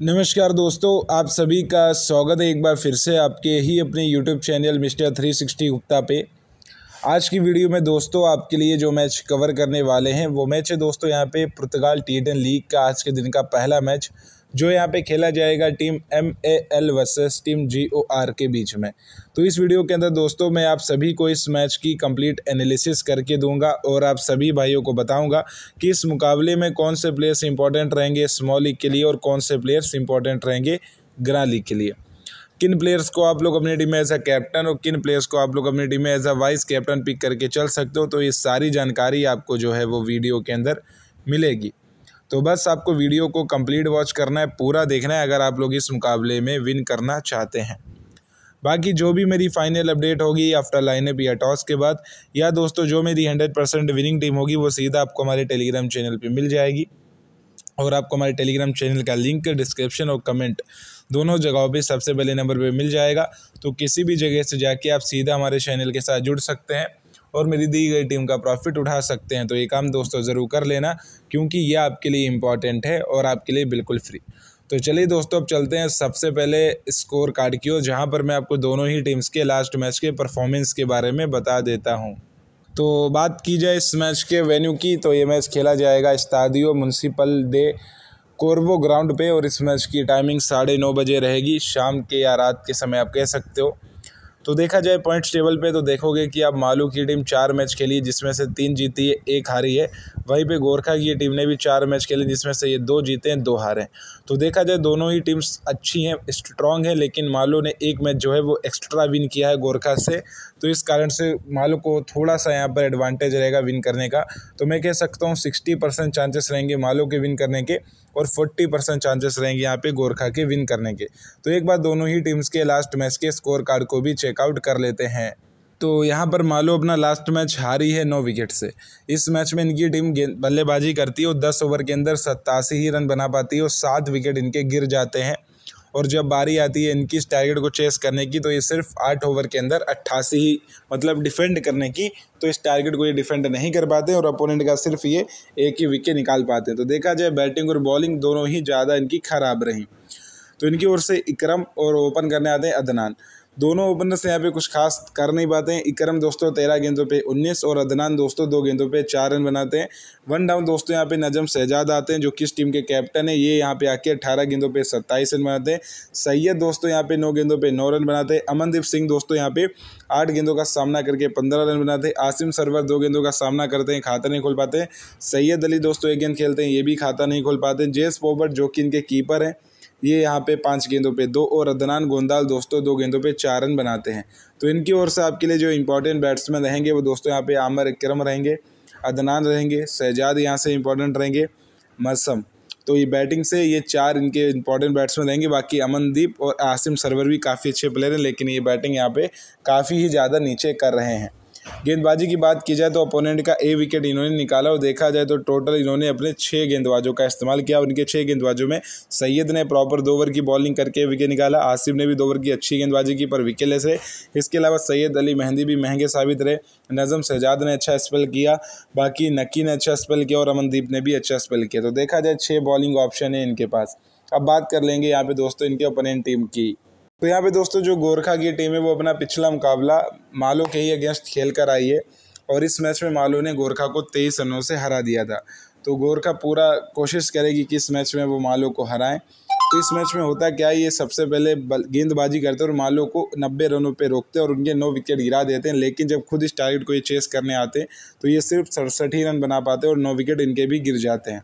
नमस्कार दोस्तों आप सभी का स्वागत है एक बार फिर से आपके ही अपने YouTube channel mister three sixty Gupta पे आज की वीडियो में दोस्तों आपके लिए जो मैच कवर करने वाले हैं वो मैच है दोस्तों यहाँ पे पुर्तगाल टी लीग का आज के दिन का पहला मैच जो यहाँ पे खेला जाएगा team M A L versus team G O R के बीच में तो इस वीडियो के अंदर दोस्तों मैं आप सभी को इस मैच की कंप्लीट एनालिसिस करके दूंगा और आप सभी भाइयों को बताऊंगा कि इस मुकाबले में कौन से प्लेयर्स इंपॉर्टेंट रहेंगे स्मॉल लीग के लिए और कौन से प्लेयर्स इंपॉर्टेंट रहेंगे ग्रा लीग के लिए किन प्लेयर्स को आप लोग अपनी टीम में एज अ कैप्टन और किन प्लेयर्स को आप लोग अपनी टीम में as a vice captain pick करके चल सकते हो तो ये सारी जानकारी आपको जो है वो वीडियो के अंदर मिलेगी तो बस आपको वीडियो को कंप्लीट वॉच करना है पूरा देखना है अगर आप लोग इस मुकाबले में विन करना चाहते हैं बाकी जो भी मेरी फाइनल अपडेट होगी आफ्टर लाइनअप या टॉस के बाद या दोस्तों जो मेरी हंड्रेड परसेंट विनिंग टीम होगी वो सीधा आपको हमारे टेलीग्राम चैनल पे मिल जाएगी और आपको हमारे टेलीग्राम चैनल का लिंक डिस्क्रिप्शन और कमेंट दोनों जगहों पे सबसे पहले नंबर पे मिल जाएगा तो किसी भी जगह से जाके आप सीधा हमारे चैनल के साथ जुड़ सकते हैं और मेरी दी गई टीम का प्रॉफिट उठा सकते हैं तो ये काम दोस्तों ज़रूर कर लेना क्योंकि ये आपके लिए इम्पॉर्टेंट है और आपके लिए बिल्कुल फ्री तो चलिए दोस्तों अब चलते हैं सबसे पहले स्कोर कार्ड की ओर जहाँ पर मैं आपको दोनों ही टीम्स के लास्ट मैच के परफॉर्मेंस के बारे में बता देता हूँ तो बात की जाए इस मैच के वेन्यू की तो ये मैच खेला जाएगा इस्तादियो म्यूनसिपल दे कोरवो ग्राउंड पे और इस मैच की टाइमिंग साढ़े नौ बजे रहेगी शाम के या रात के समय आप कह सकते हो तो देखा जाए पॉइंट्स टेबल पे तो देखोगे कि अब मालू की टीम चार मैच खेली जिसमें से तीन जीती है एक हारी है वहीं पे गोरखा की टीम ने भी चार मैच खेले जिसमें से ये दो जीते हैं दो हारे हैं तो देखा जाए दोनों ही टीम्स अच्छी हैं स्ट्रॉन्ग हैं लेकिन मालू ने एक मैच जो है वो एक्स्ट्रा विन किया है गोरखा से तो इस कारण से मालू को थोड़ा सा यहाँ पर एडवांटेज रहेगा विन करने का तो मैं कह सकता हूँ सिक्सटी चांसेस रहेंगे मालू के विन करने के और 40 परसेंट चांसेस रहेंगे यहाँ पे गोरखा के विन करने के तो एक बार दोनों ही टीम्स के लास्ट मैच के स्कोर कार्ड को भी चेकआउट कर लेते हैं तो यहाँ पर लो अपना लास्ट मैच हारी है नौ विकेट से इस मैच में इनकी टीम बल्लेबाजी करती है और दस ओवर के अंदर सत्तासी ही रन बना पाती है और सात विकेट इनके गिर जाते हैं और जब बारी आती है इनकी इस टारगेट को चेस करने की तो ये सिर्फ आठ ओवर के अंदर अट्ठासी ही मतलब डिफेंड करने की तो इस टारगेट को ये डिफेंड नहीं कर पाते और अपोनेंट का सिर्फ ये एक ही विकेट निकाल पाते हैं तो देखा जाए बैटिंग और बॉलिंग दोनों ही ज़्यादा इनकी खराब रही तो इनकी ओर से इक्रम और ओपन करने आते हैं अदनान दोनों ओपनर से यहाँ पे कुछ खास कर नहीं पाते हैं इकरम दोस्तों तेरह गेंदों पे उन्नीस और अदनान दोस्तों दो गेंदों पे चार रन बनाते हैं वन डाउन दोस्तों यहाँ पे नजम शहजाद आते हैं जो किस टीम के कैप्टन है ये यहाँ पे आके अट्ठारह गेंदों पे सत्ताईस रन बनाते हैं सैयद दोस्तों यहाँ पे नौ गेंदों पर नौ रन बनाते हैं अमनदीप सिंह दोस्तों यहाँ पे आठ गेंदों का सामना करके पंद्रह रन बनाते हैं आसिम सरवर दो गेंदों का सामना करते हैं खाता नहीं खोल पाते सैयद अली दोस्तों एक गेंद खेलते हैं ये भी खाता नहीं खोल पाते जेस पोबर जो कि इनके कीपर हैं ये यहाँ पे पाँच गेंदों पे दो और अदनान गोंदाल दोस्तों दो गेंदों पे चार रन बनाते हैं तो इनकी ओर से आपके लिए जो इंपॉर्टेंट बैट्समैन रहेंगे वो दोस्तों यहाँ पे आमर इक्रम रहेंगे अदनान रहेंगे शहजाद यहाँ से इंपॉर्टेंट रहेंगे मसम तो ये बैटिंग से ये चार इनके इंपॉर्टेंट बैट्समैन रहेंगे बाकी अमनदीप और आसिम सरवर भी काफ़ी अच्छे प्लेयर हैं लेकिन ये बैटिंग यहाँ पर काफ़ी ही ज़्यादा नीचे कर रहे हैं गेंदबाजी की बात की जाए तो अपोनेंट का ए विकेट इन्होंने निकाला और देखा जाए तो टोटल इन्होंने अपने छः गेंदबाजों का इस्तेमाल किया उनके छः गेंदबाजों में सैयद ने प्रॉपर दो ओवर की बॉलिंग करके विकेट निकाला आसिफ ने भी दो ओवर की अच्छी गेंदबाजी की पर विकेटलेस रहे इसके अलावा सैयद अली मेहंदी भी महंगे साबित रहे नज़म शहजाद ने अच्छा स्पेल किया बाकी नक्की ने अच्छा स्पेल किया और अमनदीप ने भी अच्छा स्पेल किया तो देखा जाए छः बॉलिंग ऑप्शन है इनके पास अब बात कर लेंगे यहाँ पे दोस्तों इनके ओपोनेंट टीम की तो यहाँ पे दोस्तों जो गोरखा की टीम है वो अपना पिछला मुकाबला मालो के ही अगेंस्ट खेल कर आई है और इस मैच में मालो ने गोरखा को तेईस रनों से हरा दिया था तो गोरखा पूरा कोशिश करेगी कि इस मैच में वो मालो को हराएं तो इस मैच में होता क्या है ये सबसे पहले गेंदबाजी करते हैं और मालो को नब्बे रनों पर रोकते हैं और उनके नौ विकेट गिरा देते हैं लेकिन जब खुद इस टारगेट को ये चेस करने आते हैं तो ये सिर्फ सड़सठ ही रन बना पाते हैं और नौ विकेट इनके भी गिर जाते हैं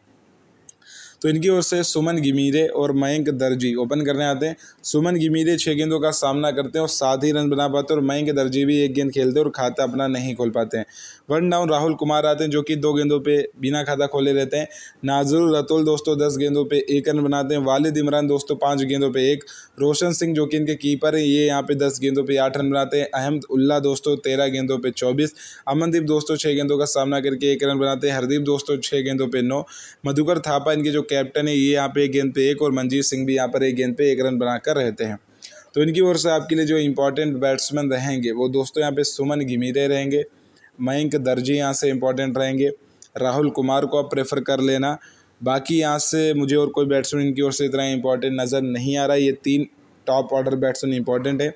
तो इनकी ओर से सुमन गिमीरे और मयंक दर्जी ओपन करने आते हैं सुमन गिमीरे छः गेंदों का सामना करते हैं और सात ही रन बना पाते हैं और मयंक दर्जी भी एक गेंद खेलते हैं और खाता अपना नहीं खोल पाते हैं वन डाउन राहुल कुमार आते हैं जो कि दो गेंदों पे बिना खाता खोले रहते हैं नाजुल रतुल दोस्तों दस गेंदों पे एक रन बनाते हैं वालिद इमरान दोस्तों पाँच गेंदों पे एक रोशन सिंह जो कि इनके कीपर हैं ये यहाँ पे दस गेंदों पे आठ रन बनाते हैं अहमद उल्ला दोस्तों तेरह गेंदों पर चौबीस अमनदीप दोस्तों छः गेंदों का सामना करके एक रन बनाते हैं हरदीप दोस्तों छः गेंदों पर नौ मधुकर थापा इनके जो कैप्टन है ये यहाँ पे एक गेंद पर एक और मंजीत सिंह भी यहाँ पर एक गेंद पर एक रन बनाकर रहते हैं तो इनकी ओर से आपके लिए जो इंपॉर्टेंट बैट्समैन रहेंगे वो दोस्तों यहाँ पे सुमन घिमीरे रहेंगे मयंक दर्जी यहाँ से इम्पॉर्टेंट रहेंगे राहुल कुमार को आप प्रेफर कर लेना बाकी यहाँ से मुझे और कोई बैट्समैन की ओर से इतना इम्पॉर्टेंट नज़र नहीं आ रहा है ये तीन टॉप ऑर्डर बैट्समैन इंपॉर्टेंट है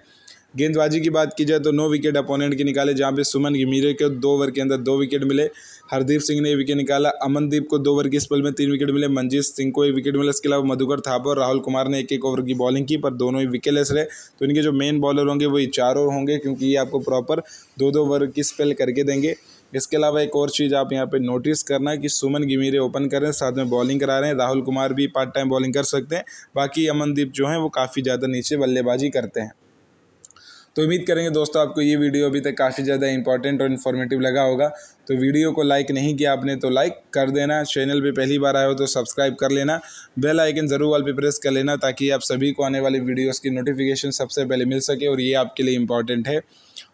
गेंदबाजी की बात की जाए तो नौ विकेट अपोनेंट के निकाले जहाँ पे सुमन घिमीरे को दो ओवर के अंदर दो विकेट मिले हरदीप सिंह ने विकेट निकाला अमनदीप को दो ओवर की इस पल में तीन विकेट मिले मंजीत सिंह को एक विकेट मिला इसके अलावा मधुकर थापा और राहुल कुमार ने एक एक ओवर की बॉलिंग की पर दोनों ही विकेटलेस रहे तो इनके जो मेन बॉलर होंगे वही चार ओवर होंगे क्योंकि ये आपको प्रॉपर दो दो ओवर की स्पेल करके देंगे इसके अलावा एक और चीज़ आप यहाँ पे नोटिस करना कि सुमन गिमीरे ओपन कर रहे हैं साथ में बॉलिंग करा रहे हैं राहुल कुमार भी पार्ट टाइम बॉलिंग कर सकते हैं बाकी अमनदीप जो हैं वो काफ़ी ज़्यादा नीचे बल्लेबाजी करते हैं तो उम्मीद करेंगे दोस्तों आपको ये वीडियो अभी तक काफ़ी ज़्यादा इंपॉर्टेंट और इन्फॉर्मेटिव लगा होगा तो वीडियो को लाइक नहीं किया आपने तो लाइक कर देना चैनल पे पहली बार आए हो तो सब्सक्राइब कर लेना बेल आइकन ज़रूर वाल पे प्रेस कर लेना ताकि आप सभी को आने वाले वीडियोज़ की नोटिफिकेशन सबसे पहले मिल सके और ये आपके लिए इंपॉर्टेंट है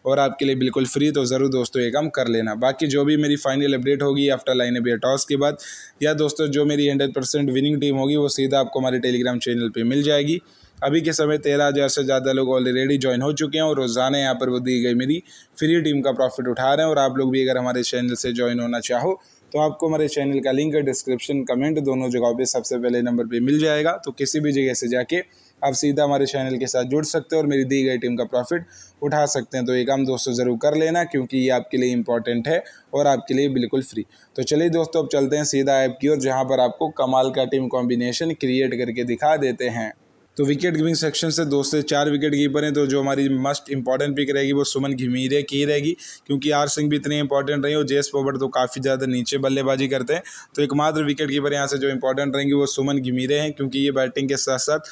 और आपके लिए बिल्कुल फ्री तो ज़रूर दोस्तों ये काम कर लेना बाकी जो भी मेरी फाइनल अपडेट होगी आफ्टर लाइन ए टॉस के बाद या दोस्तों जो मेरी हंड्रेड परसेंट विनिंग टीम होगी वो सीधा आपको हमारे टेलीग्राम चैनल पर मिल जाएगी अभी के समय तेरह हज़ार से ज़्यादा लोग ऑलरेडी ज्वाइन हो चुके हैं और रोज़ाना यहाँ पर वो दी गई मेरी फ्री टीम का प्रॉफिट उठा रहे हैं और आप लोग भी अगर हमारे चैनल से ज्वाइन होना चाहो तो आपको हमारे चैनल का लिंक डिस्क्रिप्शन कमेंट दोनों जगहों पे सबसे पहले नंबर पे मिल जाएगा तो किसी भी जगह से जाके आप सीधा हमारे चैनल के साथ जुड़ सकते हो और मेरी दी गई टीम का प्रॉफिट उठा सकते हैं तो ये काम दोस्तों ज़रूर कर लेना क्योंकि ये आपके लिए इंपॉर्टेंट है और आपके लिए बिल्कुल फ्री तो चलिए दोस्तों अब चलते हैं सीधा ऐप की और जहाँ पर आपको कमाल का टीम कॉम्बिनेशन क्रिएट करके दिखा देते हैं तो विकेट गिविंग सेक्शन से दो से चार विकेट कीपर हैं तो जो हमारी मस्ट इंपॉर्टेंट पिक रहेगी वो सुमन घिमीरे की रहेगी क्योंकि आर सिंह भी इतने इंपॉर्टेंट रहे और जेस पोबर तो काफ़ी ज़्यादा नीचे बल्लेबाजी करते हैं तो एकमात्र विकेट कीपर यहाँ से जो इंपॉर्टेंट रहेंगी वो सुमन घिमीरे हैं क्योंकि ये बैटिंग के साथ साथ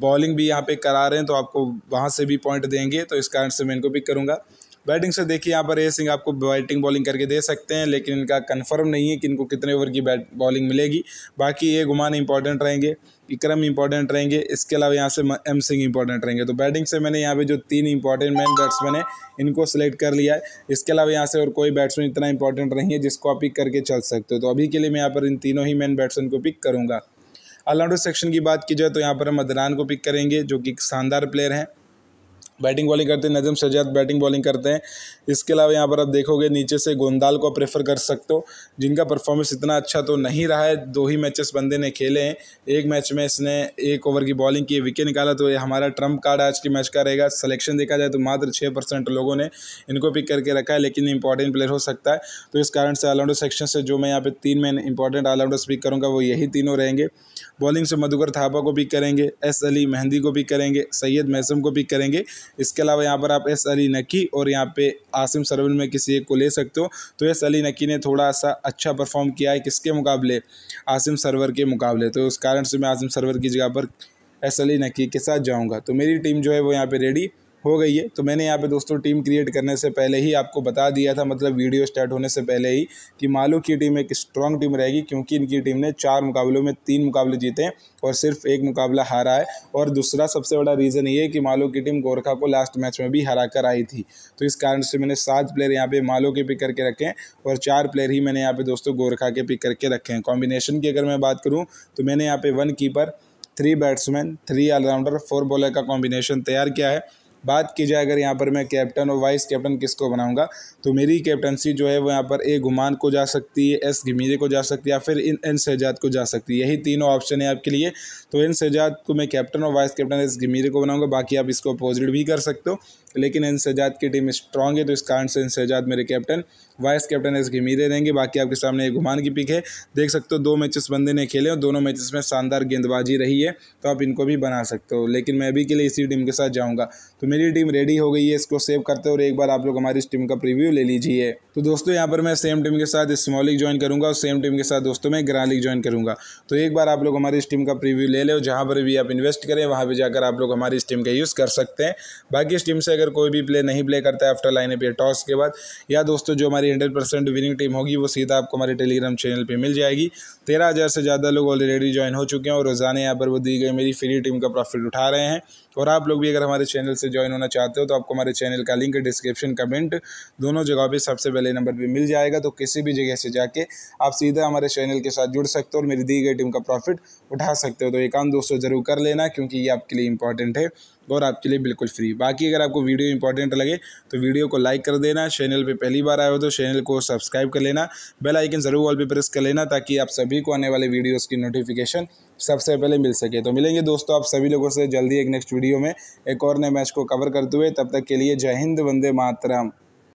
बॉलिंग भी यहाँ पे करा रहे हैं तो आपको वहाँ से भी पॉइंट देंगे तो इस कारण से मैं इनको पिक करूँगा बैटिंग से देखिए यहाँ पर ए सिंह आपको बैटिंग बॉलिंग करके दे सकते हैं लेकिन इनका कन्फर्म नहीं है कि इनको कितने ओवर की बैट बॉलिंग मिलेगी बाकी ये घुमान इंपॉर्टेंट रहेंगे विक्रम इंपॉर्टेंट रहेंगे इसके अलावा यहाँ से एम सिंह इंपॉर्टेंट रहेंगे तो बैटिंग से मैंने यहाँ पे जो तीन इंपॉर्टेंट मैन बैट्समैन है इनको सेलेक्ट कर लिया है इसके अलावा यहाँ से और कोई बैट्समैन इतना इंपॉर्टेंट नहीं है जिसको आप पिक करके चल सकते हो तो अभी के लिए मैं यहाँ पर इन तीनों ही मैन बैट्समैन को पिक करूँगा ऑलराउंडर सेक्शन की बात की जाए तो यहाँ पर हम अदनान को पिक करेंगे जो कि शानदार प्लेयर हैं बैटिंग बॉलिंग करते हैं नजम सजाद बैटिंग बॉलिंग करते हैं इसके अलावा यहाँ पर आप देखोगे नीचे से गोंदाल को प्रेफर कर सकते हो जिनका परफॉर्मेंस इतना अच्छा तो नहीं रहा है दो ही मैचेस बंदे ने खेले हैं एक मैच में इसने एक ओवर की बॉलिंग की विकेट निकाला तो ये हमारा ट्रम्प कार्ड आज के मैच का रहेगा सलेक्शन देखा जाए तो मात्र छः परसेंट लोगों ने इनको पिक करके रखा है लेकिन इंपॉर्टेंट प्लेयर हो सकता है तो इस कारण से ऑलराउंडर सेक्शन से जो मैं यहाँ पर तीन मैन इंपॉर्टेंट ऑलराउंडर्स पिक करूँगा वो यही तीनों रहेंगे बॉलिंग से मधुकर थापा को पिक करेंगे एस अली मेहंदी को पिक करेंगे सैयद मैसम को पिक करेंगे इसके अलावा यहाँ पर आप एस अली नकी और यहाँ पे आसिम सरविन में किसी एक को ले सकते हो तो एस अली नकी ने थोड़ा सा अच्छा परफॉर्म किया है किसके मुकाबले आसिम सरवर के मुकाबले तो उस कारण से मैं आसिम सरवर की जगह पर एस अली नकी के साथ जाऊँगा तो मेरी टीम जो है वो यहाँ पर रेडी हो गई है तो मैंने यहाँ पे दोस्तों टीम क्रिएट करने से पहले ही आपको बता दिया था मतलब वीडियो स्टार्ट होने से पहले ही कि मालू की टीम एक स्ट्रॉन्ग टीम रहेगी क्योंकि इनकी टीम ने चार मुकाबलों में तीन मुकाबले जीते हैं और सिर्फ एक मुकाबला हारा है और दूसरा सबसे बड़ा रीज़न ये कि मालो की टीम गोरखा को लास्ट मैच में भी हरा कर आई थी तो इस कारण से मैंने सात प्लेयर यहाँ पे मालो के पिक करके रखे हैं और चार प्लेयर ही मैंने यहाँ पे दोस्तों गोरखा के पिक करके रखे हैं कॉम्बिनेशन की अगर मैं बात करूँ तो मैंने यहाँ पे one keeper three batsman three allrounder four bowler का कॉम्बिनेशन तैयार किया है बात की जाए अगर यहाँ पर मैं कैप्टन और वाइस कैप्टन किसको बनाऊँगा तो मेरी कैप्टनसी जो है वो यहाँ पर ए घुमान को जा सकती है एस घमीरे को जा सकती है या फिर इन एन शहजाद को जा सकती है यही तीनों ऑप्शन है आपके लिए तो इन शहजाद को मैं कैप्टन और वाइस कैप्टन एस घमीरे को बनाऊँगा बाकी आप इसको अपोजिट भी कर सकते हो लेकिन सजाद की टीम स्ट्रांग है तो इस कारण से सजाद मेरे captain vice captain S Ghimire रहेंगे बाकी आपके सामने एक घुमान की पिक है देख सकते हो दो मैचेस बंदे ने खेले और दोनों मैचेस में शानदार गेंदबाजी रही है तो आप इनको भी बना सकते हो लेकिन मैं अभी के लिए इसी टीम के साथ जाऊँगा तो मेरी टीम रेडी हो गई है इसको सेव करते हो और एक बार आप लोग हमारी इस टीम का प्रिव्यू ले लीजिए तो दोस्तों यहाँ पर मैं सेम टीम के साथ स्मॉलिक ज्वाइन करूँगा और सेम टीम के साथ दोस्तों मैं लीग ज्वाइन करूँगा तो एक बार आप लोग हमारी इस टीम का प्रिव्यू ले लो जहाँ पर भी आप इन्वेस्ट करें वहाँ पर जाकर आप लोग हमारी इस टीम का यूज़ कर सकते हैं बाकी इस टीम से अगर कोई भी प्ले नहीं प्ले करता है आफ्टर लाइन पे टॉस के बाद या दोस्तों जो हमारी हंड्रेड परसेंट विनिंग टीम होगी वो सीधा आपको हमारे टेलीग्राम चैनल पर मिल जाएगी तेरह हज़ार से ज़्यादा लोग ऑलरेडी ज्वाइन हो चुके हैं और रोज़ाना यहाँ पर वो दी गई मेरी फ्री टीम का प्रॉफिट उठा रहे हैं और आप लोग भी अगर हमारे चैनल से ज्वाइन होना चाहते हो तो आपको हमारे चैनल का लिंक डिस्क्रिप्शन कमेंट दोनों जगह पर सबसे पहले नंबर पर मिल जाएगा तो किसी भी जगह से जाके आप सीधा हमारे चैनल के साथ जुड़ सकते हो और मेरी दी गई टीम का प्रॉफिट उठा सकते हो तो ये काम दोस्तों ज़रूर कर लेना क्योंकि ये आपके लिए इंपॉर्टेंट है और आपके लिए बिल्कुल फ्री बाकी अगर आपको वीडियो इंपॉर्टेंट लगे तो वीडियो को लाइक कर देना चैनल पर पहली बार आए हो तो चैनल को सब्सक्राइब कर लेना बेल आइकन ज़रूर ऑल पर प्रेस कर लेना ताकि आप सभी को आने वाले वीडियोज़ की नोटिफिकेशन सबसे पहले मिल सके तो मिलेंगे दोस्तों आप सभी लोगों से जल्दी एक नेक्स्ट वीडियो में एक और नए मैच को कवर करते हुए तब तक के लिए जय हिंद वंदे मातरम